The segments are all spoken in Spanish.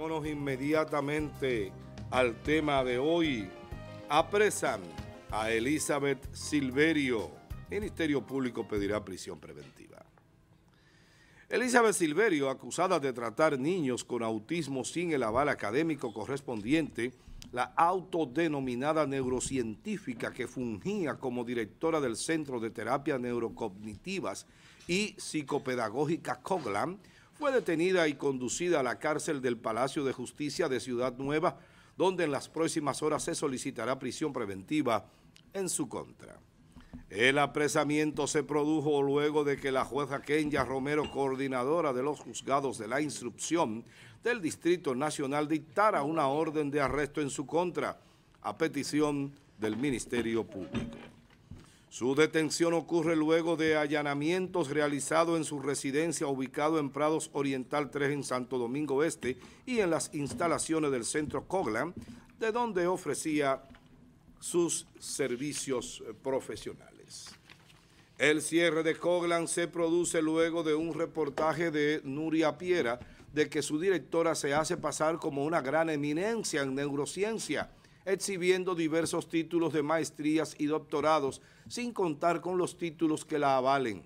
Vámonos inmediatamente al tema de hoy. Apresan a Elizabeth Silverio. Ministerio Público pedirá prisión preventiva. Elizabeth Silverio, acusada de tratar niños con autismo sin el aval académico correspondiente, la autodenominada neurocientífica que fungía como directora del Centro de Terapia Neurocognitivas y Psicopedagógica Coglan, fue detenida y conducida a la cárcel del Palacio de Justicia de Ciudad Nueva, donde en las próximas horas se solicitará prisión preventiva en su contra. El apresamiento se produjo luego de que la jueza Kenya Romero, coordinadora de los juzgados de la instrucción del Distrito Nacional, dictara una orden de arresto en su contra a petición del Ministerio Público. Su detención ocurre luego de allanamientos realizados en su residencia ubicado en Prados Oriental 3 en Santo Domingo Este y en las instalaciones del centro Coglan, de donde ofrecía sus servicios eh, profesionales. El cierre de Coglan se produce luego de un reportaje de Nuria Piera de que su directora se hace pasar como una gran eminencia en neurociencia exhibiendo diversos títulos de maestrías y doctorados, sin contar con los títulos que la avalen.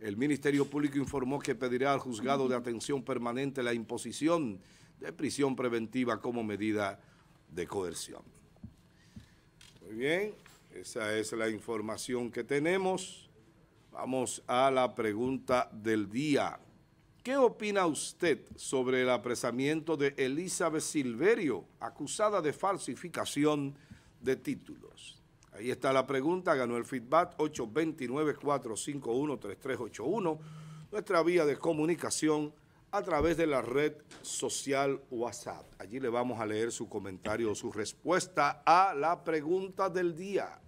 El Ministerio Público informó que pedirá al juzgado de atención permanente la imposición de prisión preventiva como medida de coerción. Muy bien, esa es la información que tenemos. Vamos a la pregunta del día. ¿Qué opina usted sobre el apresamiento de Elizabeth Silverio, acusada de falsificación de títulos? Ahí está la pregunta, ganó el feedback 829-451-3381, nuestra vía de comunicación a través de la red social WhatsApp. Allí le vamos a leer su comentario o su respuesta a la pregunta del día.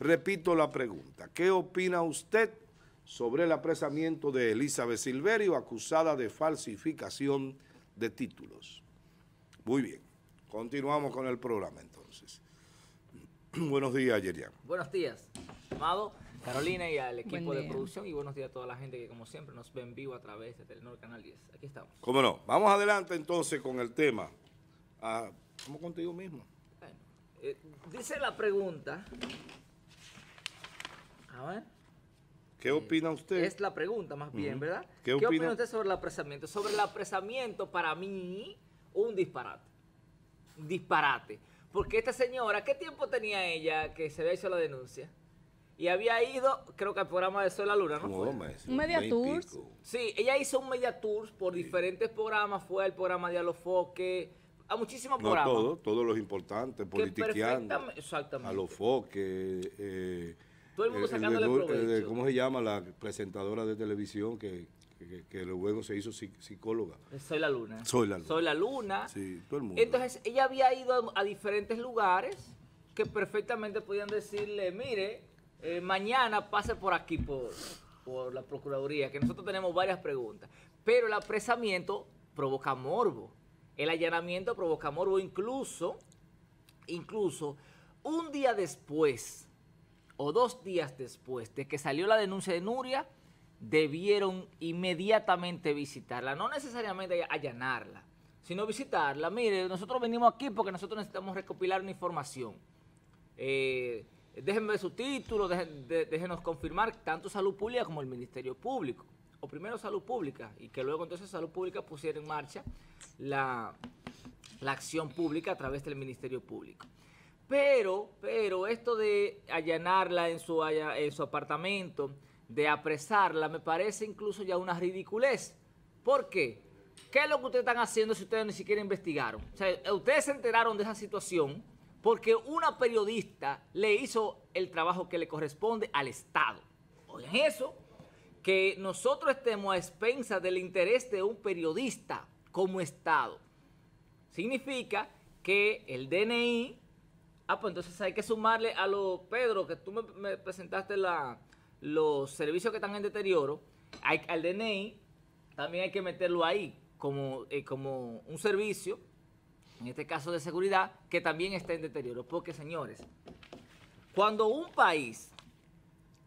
Repito la pregunta, ¿qué opina usted sobre el apresamiento de Elizabeth Silverio, acusada de falsificación de títulos. Muy bien, continuamos con el programa entonces. buenos días, Yerian. Buenos días, Amado, Carolina y al equipo de producción y buenos días a toda la gente que como siempre nos ven vivo a través de Telenor Canal 10. Aquí estamos. Cómo no, vamos adelante entonces con el tema. Ah, ¿Cómo contigo mismo? Bueno, eh, dice la pregunta. A ver. ¿Qué opina usted? Es la pregunta más bien, ¿verdad? ¿Qué, opina? usted sobre el apresamiento? Sobre el apresamiento, para mí, un disparate. disparate. Porque esta señora, ¿qué tiempo tenía ella que se había hecho la denuncia? Y había ido, creo que al programa de Sol la Luna, ¿no? un media Tours. Sí, ella hizo un media Tours por diferentes programas. Fue al programa de Alofoque, a muchísimos no programas. todos, todos los importantes, politiqueando. Exactamente. Alofoque, eh, todo el mundo ¿Cómo se llama la presentadora de televisión que, luego se hizo psicóloga? Soy la luna. Soy la luna. Soy la luna. Sí, todo el mundo. Entonces, ella había ido a, diferentes lugares que perfectamente podían decirle, mire, eh, mañana pase por aquí, por, por la Procuraduría, que nosotros tenemos varias preguntas. Pero el apresamiento provoca morbo. El allanamiento provoca morbo incluso, incluso un día después o dos días después de que salió la denuncia de Nuria, debieron inmediatamente visitarla, no necesariamente allanarla, sino visitarla. Mire, nosotros venimos aquí porque nosotros necesitamos recopilar una información. Eh, déjenme su título, déjenos confirmar tanto Salud Pública como el Ministerio Público. O primero Salud Pública y que luego entonces Salud Pública pusiera en marcha la, la acción pública a través del Ministerio Público. Pero, pero esto de allanarla en su, en apartamento, de apresarla, me parece incluso ya una ridiculez. ¿Por qué? ¿Qué es lo que ustedes están haciendo si ustedes ni siquiera investigaron? O sea, ustedes se enteraron de esa situación porque una periodista le hizo el trabajo que le corresponde al Estado. Oigan eso, que nosotros estemos a expensas del interés de un periodista como Estado. Significa que el DNI Ah, pues entonces hay que sumarle a lo, Pedro, que tú me, presentaste la, los servicios que están en deterioro, hay, al DNI también hay que meterlo ahí como, eh, como un servicio, en este caso de seguridad, que también está en deterioro. Porque, señores, cuando un país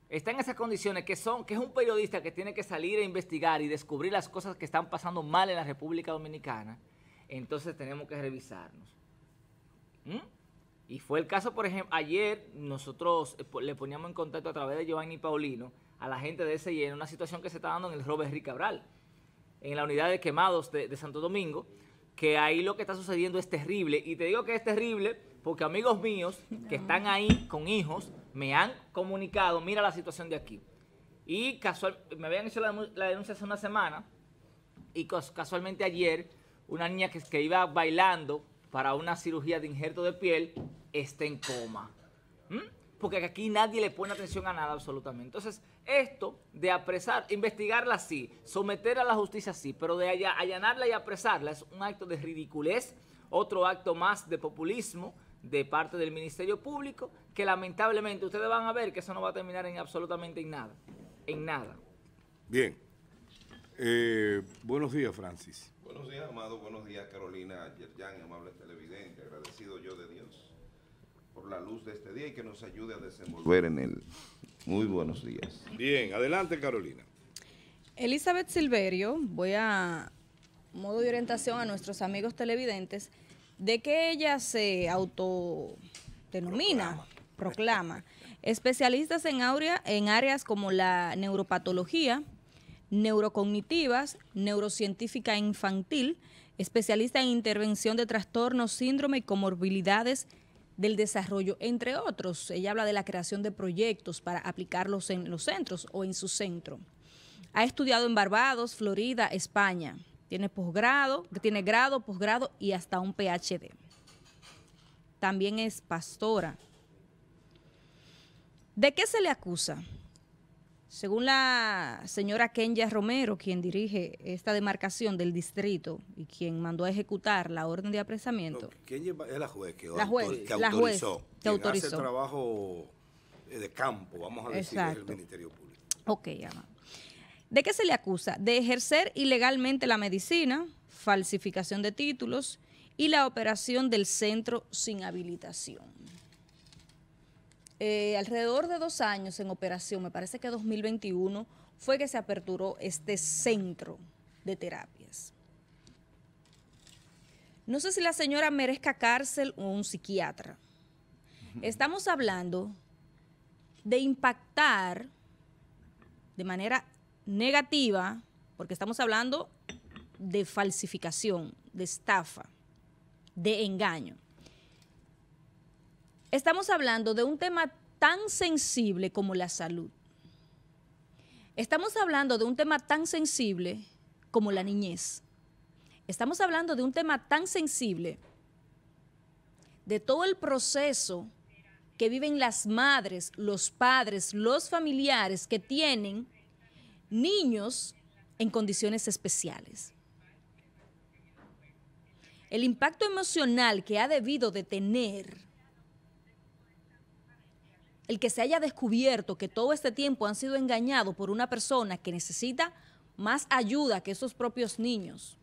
está en esas condiciones que son que es un periodista que tiene que salir a investigar y descubrir las cosas que están pasando mal en la República Dominicana, entonces tenemos que revisarnos. ¿Mm? Y fue el caso, por ejemplo, ayer nosotros eh, le poníamos en contacto a través de Giovanni Paulino a la gente de ese y en una situación que se está dando en el Robert Ricabral, Cabral, en la unidad de quemados de, Santo Domingo, que ahí lo que está sucediendo es terrible. Y te digo que es terrible porque amigos míos que están ahí con hijos me han comunicado, mira la situación de aquí. Y casual, me habían hecho la, denuncia hace una semana y casualmente ayer una niña que, que iba bailando para una cirugía de injerto de piel esté en coma. Porque aquí nadie le pone atención a nada absolutamente. Entonces, esto de apresar, investigarla sí, someter a la justicia sí, pero de allá, allanarla y apresarla es un acto de ridiculez, otro acto más de populismo de parte del Ministerio Público, que lamentablemente ustedes van a ver que eso no va a terminar en absolutamente en nada. En nada. Bien. Eh, buenos días, Francis. Buenos días, Amado. Buenos días, Carolina Yerjan, amable televidente. Agradecido yo de Dios la luz de este día y que nos ayude a desenvolver en él. Muy buenos días. Bien, adelante Carolina. Elizabeth Silverio, voy a modo de orientación a nuestros amigos televidentes, de que ella se autodenomina, proclama, proclama especialistas en, áurea, en áreas como la neuropatología, neurocognitivas, neurocientífica infantil, especialista en intervención de trastornos, síndrome y comorbilidades del Desarrollo, entre otros. Ella habla de la creación de proyectos para aplicarlos en los centros o en su centro. Ha estudiado en Barbados, Florida, España. Tiene posgrado, tiene grado, posgrado y hasta un PhD. También es pastora. ¿De qué se le acusa? Según la señora Kenya Romero, quien dirige esta demarcación del distrito y quien mandó a ejecutar la orden de apresamiento. es la juez que, autorizó. Juez, trabajo eh, de campo, vamos a decir, en el Ministerio Público. Ok, ¿De qué se le acusa? De ejercer ilegalmente la medicina, falsificación de títulos y la operación del centro sin habilitación. Eh, alrededor de dos años en operación, me parece que 2021, fue que se aperturó este centro de terapias. No sé si la señora merezca cárcel o un psiquiatra. Estamos hablando de impactar de manera negativa, porque estamos hablando de falsificación, de estafa, de engaño. Estamos hablando de un tema tan sensible como la salud. Estamos hablando de un tema tan sensible como la niñez. Estamos hablando de un tema tan sensible, de todo el proceso que viven las madres, los padres, los familiares que tienen niños en condiciones especiales. El impacto emocional que ha debido de tener el que se haya descubierto que todo este tiempo han sido engañados por una persona que necesita más ayuda que esos propios niños.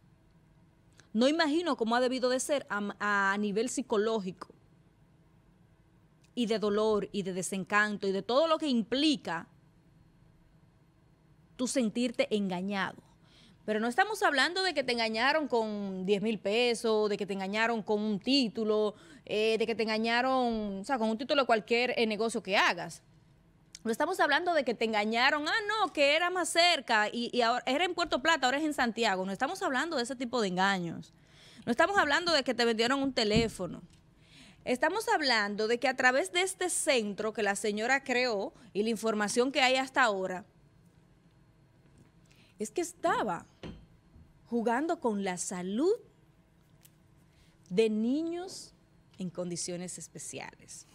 No imagino cómo ha debido de ser a, a nivel psicológico y de dolor y de desencanto y de todo lo que implica tú sentirte engañado. Pero no estamos hablando de que te engañaron con 10 mil pesos, de que te engañaron con un título, eh, de que te engañaron, o sea, con un título de cualquier eh, negocio que hagas. No estamos hablando de que te engañaron, ah, no, que era más cerca y, y ahora era en Puerto Plata, ahora es en Santiago. No estamos hablando de ese tipo de engaños. No estamos hablando de que te vendieron un teléfono. Estamos hablando de que a través de este centro que la señora creó y la información que hay hasta ahora, es que estaba jugando con la salud de niños en condiciones especiales.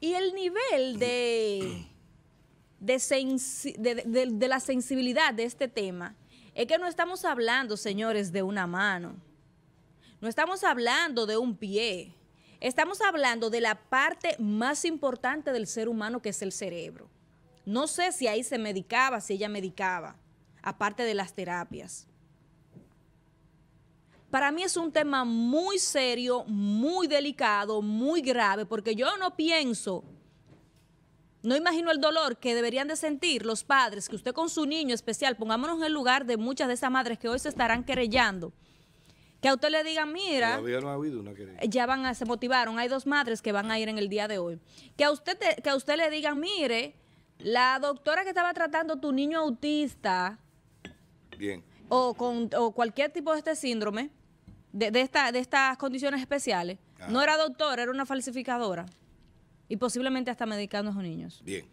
Y el nivel de, de, la sensibilidad de este tema es que no estamos hablando, señores, de una mano. No estamos hablando de un pie. Estamos hablando de la parte más importante del ser humano que es el cerebro. No sé si ahí se medicaba, si ella medicaba, aparte de las terapias. Para mí es un tema muy serio, muy delicado, muy grave, porque yo no pienso, no imagino el dolor que deberían de sentir los padres, que usted con su niño especial, pongámonos en el lugar de muchas de esas madres que hoy se estarán querellando, que a usted le diga, mira, no ha habido una eh, ya van a, se motivaron, hay dos madres que van a ir en el día de hoy, que a usted, que a usted le digan, mire, la doctora que estaba tratando tu niño autista. Bien. O, con, cualquier tipo de este síndrome, de, estas condiciones especiales, no era doctora, era una falsificadora. Y posiblemente hasta medicando a esos niños. Bien.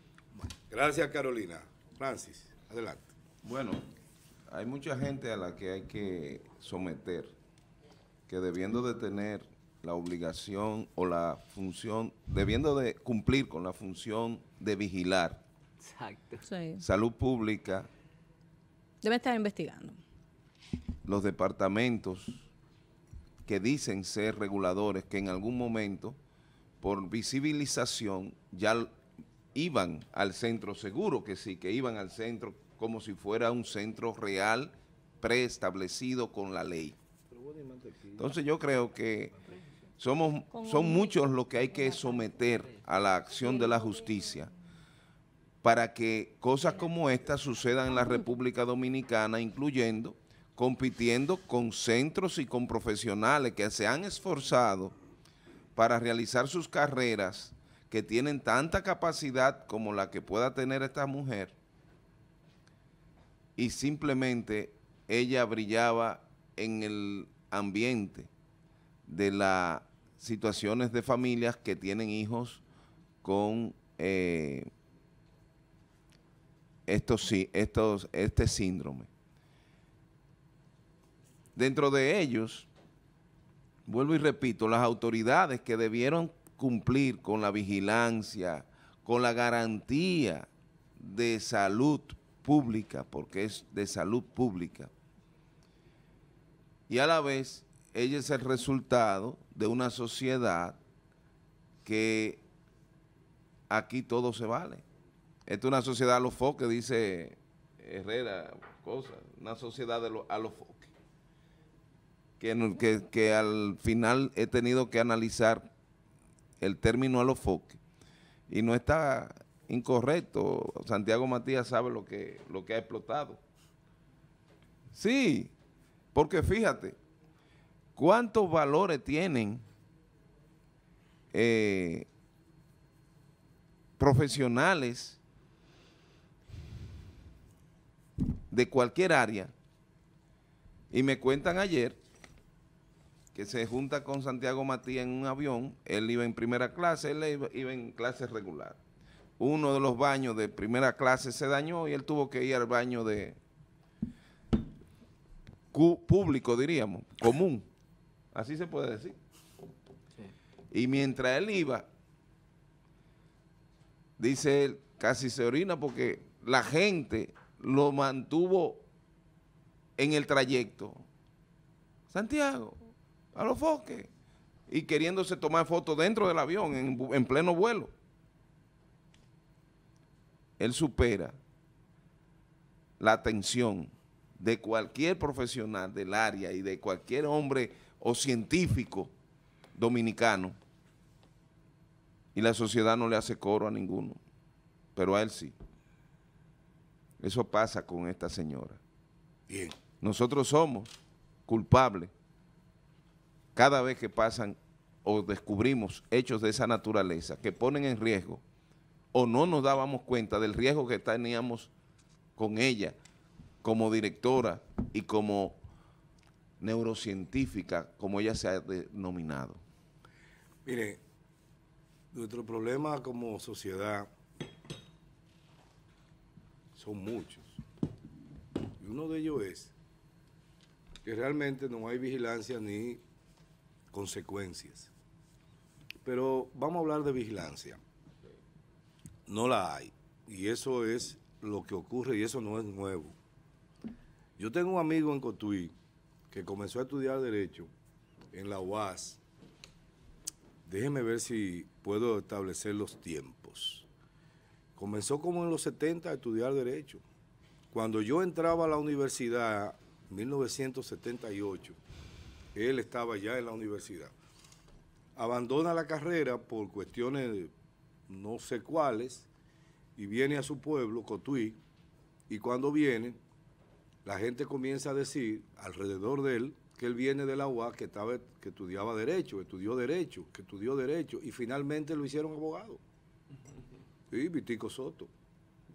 Gracias, Carolina. Francis, adelante. Bueno, hay mucha gente a la que hay que someter, que debiendo de tener la obligación o la función, debiendo de cumplir con la función de vigilar, Exacto. Salud pública. deben estar investigando. Los departamentos que dicen ser reguladores, que en algún momento, por visibilización, ya iban al centro, seguro que sí, que iban al centro como si fuera un centro real preestablecido con la ley. Entonces yo creo que somos, son muchos los que hay que someter a la acción de la justicia para que cosas como esta sucedan en la República Dominicana, incluyendo compitiendo con centros y con profesionales que se han esforzado para realizar sus carreras que tienen tanta capacidad como la que pueda tener esta mujer y simplemente ella brillaba en el ambiente de las situaciones de familias que tienen hijos con eh, estos, estos, este síndrome. Dentro de ellos, vuelvo y repito, las autoridades que debieron cumplir con la vigilancia, con la garantía de salud pública, porque es de salud pública, y a la vez ella es el resultado de una sociedad que aquí todo se vale es una sociedad a los foques, dice Herrera, cosa, una sociedad de a los foques. Que, que, al final he tenido que analizar el término a los foques. Y no está incorrecto. Santiago Matías sabe lo que, lo que ha explotado. Sí, porque fíjate, ¿cuántos valores tienen eh, profesionales de cualquier área. Y me cuentan ayer que se junta con Santiago Matías en un avión, él iba en primera clase, él iba, iba en clase regular. Uno de los baños de primera clase se dañó y él tuvo que ir al baño de público, diríamos, común. Así se puede decir. Y mientras él iba, dice él, casi se orina porque la gente lo mantuvo en el trayecto. Santiago, a los foques. Y queriéndose tomar fotos dentro del avión, en, pleno vuelo. Él supera la atención de cualquier profesional del área y de cualquier hombre o científico dominicano y la sociedad no le hace coro a ninguno, pero a él sí. Eso pasa con esta señora. Bien. Nosotros somos culpables cada vez que pasan o descubrimos hechos de esa naturaleza que ponen en riesgo o no nos dábamos cuenta del riesgo que teníamos con ella como directora y como neurocientífica, como ella se ha denominado. Mire, nuestro problema como sociedad son muchos. Y uno de ellos es que realmente no hay vigilancia ni consecuencias. Pero vamos a hablar de vigilancia. No la hay. Y eso es lo que ocurre y eso no es nuevo. Yo tengo un amigo en Cotuí que comenzó a estudiar Derecho en la UAS. Déjeme ver si puedo establecer los tiempos. Comenzó como en los 70 a estudiar Derecho. Cuando yo entraba a la universidad, 1978, él estaba ya en la universidad. Abandona la carrera por cuestiones no sé cuáles y viene a su pueblo, Cotuí, y cuando viene, la gente comienza a decir alrededor de él que él viene de la UAS, que, estaba, que estudiaba Derecho, estudió Derecho, que estudió Derecho, y finalmente lo hicieron abogado. Y Vitico Soto.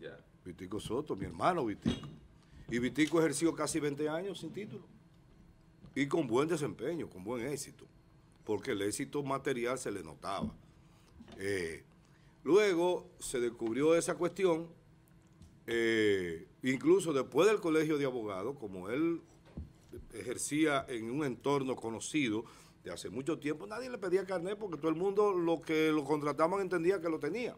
ya Vitico Soto, mi hermano Vitico. Y Vitico ejerció casi 20 años sin título. Y con buen desempeño, con buen éxito. Porque el éxito material se le notaba. Eh, luego se descubrió esa cuestión. Eh, incluso después del colegio de abogados, como él ejercía en un entorno conocido de hace mucho tiempo, nadie le pedía carnet porque todo el mundo lo que lo contrataban entendía que lo tenía.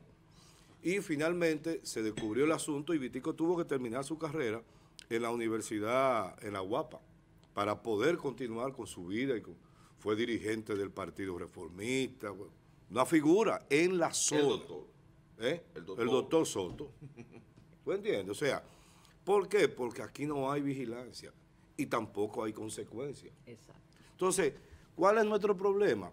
Y finalmente se descubrió el asunto y Vitico tuvo que terminar su carrera en la universidad, en la UAPA, para poder continuar con su vida. fue dirigente del Partido Reformista, una figura en la SOTO. ¿Eh? El doctor. Soto. ¿Tú entiendes? O sea, ¿por qué? Porque aquí no hay vigilancia y tampoco hay consecuencia. Exacto. Entonces, ¿cuál es nuestro problema?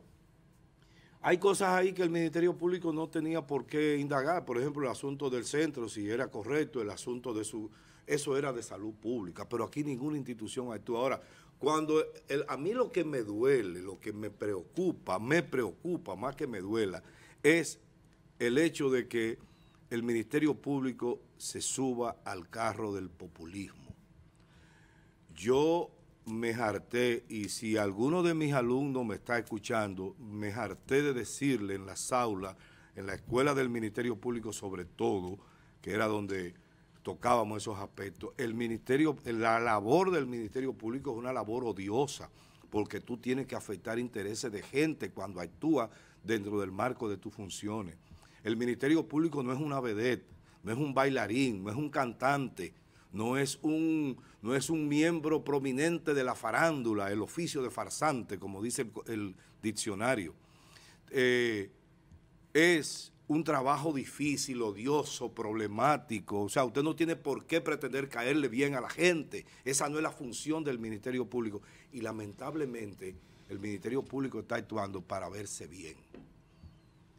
Hay cosas ahí que el Ministerio Público no tenía por qué indagar, por ejemplo, el asunto del centro, si era correcto, el asunto de su... Eso era de salud pública, pero aquí ninguna institución actúa. Ahora, cuando el, a mí lo que me duele, lo que me preocupa, me preocupa más que me duela, es el hecho de que el Ministerio Público se suba al carro del populismo. Yo me harté, y si alguno de mis alumnos me está escuchando, me harté de decirle en las aulas, en la escuela del Ministerio Público sobre todo, que era donde tocábamos esos aspectos, el ministerio, la labor del Ministerio Público es una labor odiosa, porque tú tienes que afectar intereses de gente cuando actúas dentro del marco de tus funciones. El Ministerio Público no es una vedette, no es un bailarín, no es un cantante, no es, un, no es un miembro prominente de la farándula, el oficio de farsante, como dice el, diccionario. Eh, es un trabajo difícil, odioso, problemático. O sea, usted no tiene por qué pretender caerle bien a la gente. Esa no es la función del Ministerio Público. Y lamentablemente el Ministerio Público está actuando para verse bien.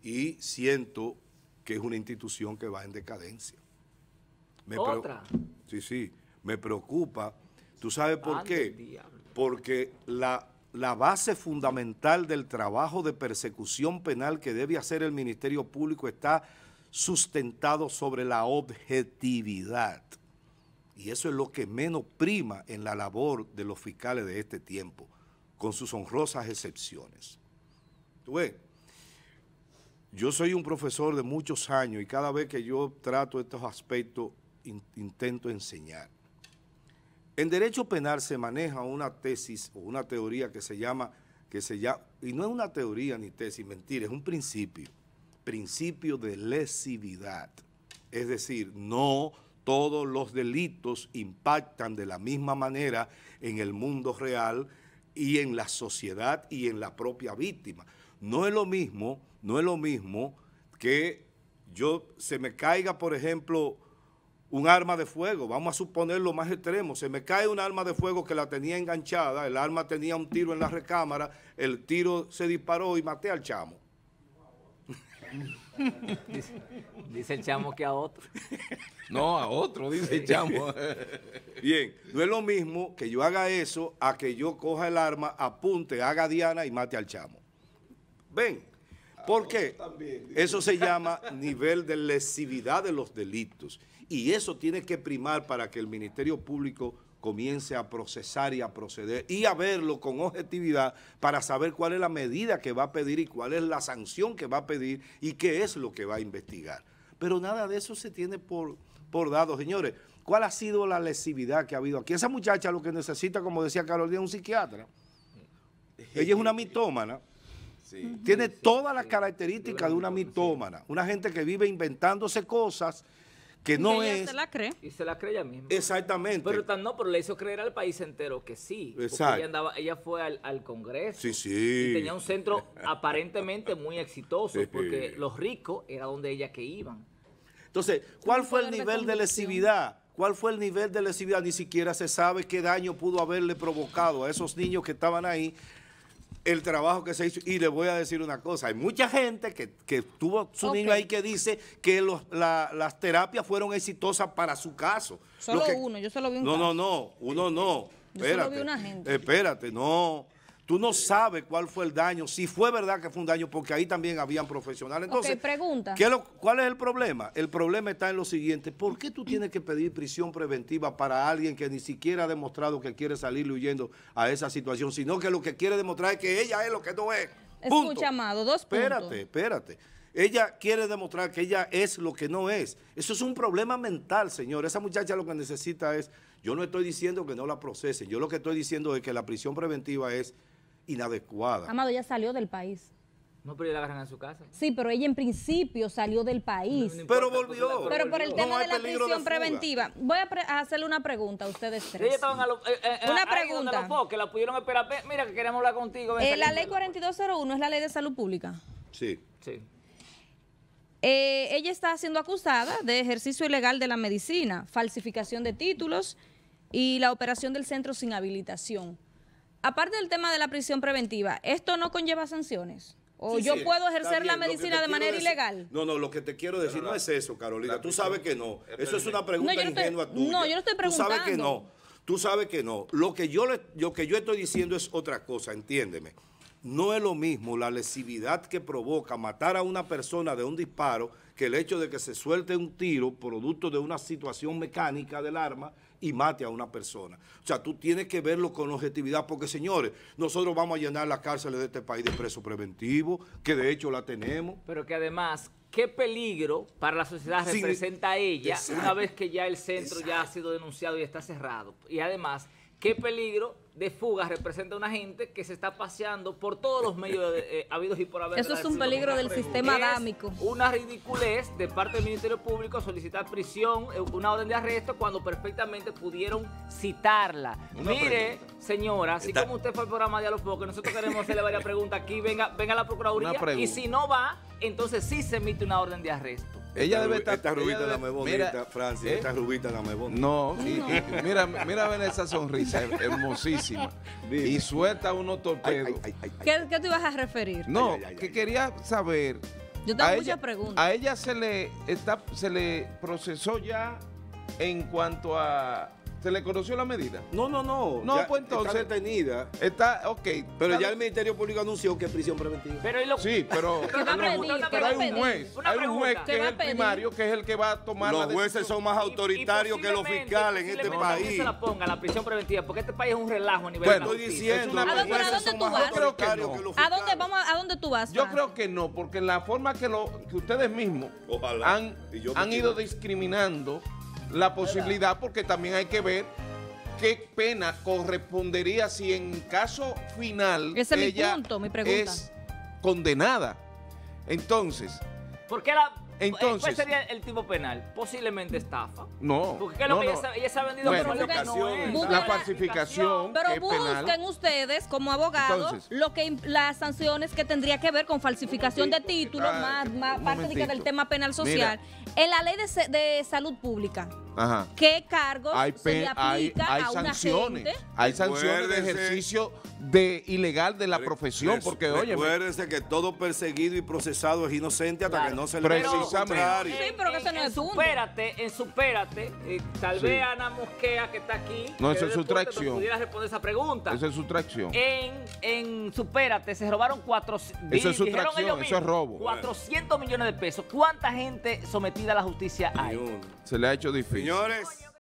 Y siento que es una institución que va en decadencia. Otra. Sí, sí, me preocupa. ¿Tú sabes por qué? Porque la, la base fundamental del trabajo de persecución penal que debe hacer el Ministerio Público está sustentado sobre la objetividad. Y eso es lo que menos prima en la labor de los fiscales de este tiempo, con sus honrosas excepciones. ¿Tú ves? Yo soy un profesor de muchos años y cada vez que yo trato estos aspectos intento enseñar. En derecho penal se maneja una tesis o una teoría que se llama, que se llama, y no es una teoría ni tesis, mentira, es un principio, principio de lesividad. Es decir, no todos los delitos impactan de la misma manera en el mundo real y en la sociedad y en la propia víctima. No es lo mismo, no es lo mismo que yo se me caiga, por ejemplo, un arma de fuego, vamos a suponer lo más extremo, se me cae un arma de fuego que la tenía enganchada, el arma tenía un tiro en la recámara, el tiro se disparó y maté al chamo. Dice, el chamo que a otro. No, a otro, dice el chamo. Bien, no es lo mismo que yo haga eso a que yo coja el arma, apunte, haga Diana y mate al chamo. Ven, ¿por qué? eso se llama nivel de lesividad de los delitos. Y eso tiene que primar para que el Ministerio Público comience a procesar y a proceder y a verlo con objetividad para saber cuál es la medida que va a pedir y cuál es la sanción que va a pedir y qué es lo que va a investigar. Pero nada de eso se tiene por, por dado, señores. ¿Cuál ha sido la lesividad que ha habido aquí? Esa muchacha lo que necesita, como decía Carolina, es un psiquiatra. Ella es una eh, mitómana. Tiene todas las características de una mitómana. Una gente que vive inventándose cosas que no es. se la cree. Y se la cree ella misma. Exactamente. Pero no, pero le hizo creer al país entero que sí. Exacto. Ella, andaba, ella, fue al, Congreso. Sí, sí. Y tenía un centro aparentemente muy exitoso, porque los ricos era donde ella que iban. Entonces, ¿cuál fue el nivel de lesividad? ¿Cuál fue el nivel de lesividad? Ni siquiera se sabe qué daño pudo haberle provocado a esos niños que estaban ahí el trabajo que se hizo. Y le voy a decir una cosa, hay mucha gente que, que tuvo su niño ahí que dice que las terapias fueron exitosas para su caso. Solo uno, yo solo vi un No, no, no, uno no. Yo solo vi una gente. Espérate, no. Tú no sabes cuál fue el daño, si fue verdad que fue un daño, porque ahí también habían profesionales. Entonces, pregunta. ¿cuál es el problema? El problema está en lo siguiente. ¿Por qué tú tienes que pedir prisión preventiva para alguien que ni siquiera ha demostrado que quiere salir huyendo a esa situación, sino que lo que quiere demostrar es que ella es lo que no es? Punto. Escucha, Amado, dos puntos. Espérate, espérate. Ella quiere demostrar que ella es lo que no es. Eso es un problema mental, señor. Esa muchacha lo que necesita es... Yo no estoy diciendo que no la procesen. Yo lo que estoy diciendo es que la prisión preventiva es inadecuada. Amado ella salió del país. No, pero la agarran en su casa. Sí, pero ella en principio salió del país. pero volvió. Pero, por el tema de la prisión preventiva, voy a, hacerle una pregunta a ustedes tres. Eh, eh, eh, una pregunta. la Mira, que queremos hablar contigo. la ley 4201 es la ley de salud pública. Sí. Sí. ella está siendo acusada de ejercicio ilegal de la medicina, falsificación de títulos y la operación del centro sin habilitación aparte del tema de la prisión preventiva, ¿esto no conlleva sanciones? ¿O yo puedo ejercer la medicina de manera ilegal? No, no, lo que te quiero decir no, es eso, Carolina. Tú sabes que no. Eso es una pregunta que no ingenua No, yo no estoy preguntando. Tú sabes que no. Tú sabes que no. Lo que yo, lo que yo estoy diciendo es otra cosa, entiéndeme. No es lo mismo la lesividad que provoca matar a una persona de un disparo que el hecho de que se suelte un tiro producto de una situación mecánica del arma y mate a una persona. O sea, tú tienes que verlo con objetividad porque, señores, nosotros vamos a llenar las cárceles de este país de presos preventivos, que de hecho la tenemos. Pero que además, qué peligro para la sociedad representa ella una vez que ya el centro ya ha sido denunciado y está cerrado. Y además qué peligro de fuga representa una gente que se está paseando por todos los medios eh, eh, habidos y por haber. Eso es un peligro del sistema adámico. Una ridiculez de parte del Ministerio Público solicitar prisión, eh, una orden de arresto, cuando perfectamente pudieron citarla. Mire, señora, así como usted fue al programa de a los pocos, nosotros queremos hacerle varias preguntas aquí. Venga, venga a la Procuraduría y si no va, entonces sí se emite una orden de arresto. Ella debe estar. Esta rubita la me bonita, mira, eh, Esta rubita la me bonita. No, mira, mira esa sonrisa hermosísima. Y suelta unos torpedos. ¿Qué, ¿Qué, te ibas a referir? No, que quería saber. Yo tengo muchas preguntas. A ella se le, está, se le procesó ya en cuanto a ¿Se le conoció la medida? No, no, no. No, ya pues entonces. Está detenida. Está, ok. Pero ya el Ministerio Público anunció que es prisión preventiva. Pero lo... Sí, pero. pero hay un juez. Hay un juez que es el primario, que es el que va a tomar los la Los jueces son más autoritarios que los fiscales en este país. Que se la ponga la prisión preventiva, porque este país es un relajo a nivel bueno, estoy diciendo. ¿A dónde, tú vas? Yo creo que no. ¿A dónde, vamos, ¿A dónde tú vas? Yo creo que no, porque la forma que, lo, que ustedes mismos han, han ido discriminando la posibilidad porque también hay que ver qué pena correspondería si en caso final Ese ella mi mi pregunta. es condenada. Entonces, porque la eh, entonces, ¿Cuál sería el tipo penal? Posiblemente estafa. No. Porque es lo que Ella, se ha vendido no la falsificación. Pero busquen ustedes, como abogados, lo que las sanciones que tendría que ver con falsificación de títulos, más, más parte del tema penal social, en la ley de, de salud pública qué cargos hay se le aplica hay, sanciones, Hay sanciones de ejercicio de ilegal de la profesión, porque oye. que todo perseguido y procesado es inocente hasta que no se le Precisamente. Sí, pero que eso no Supérate, en supérate, eh, tal vez Ana Mosquea que está aquí. No, es sustracción. Pudiera responder esa pregunta. Esa es sustracción. En, en supérate se robaron cuatro. Eso robo. 400 millones de pesos. ¿Cuánta gente sometida a la justicia hay? Se le ha hecho difícil. Señores.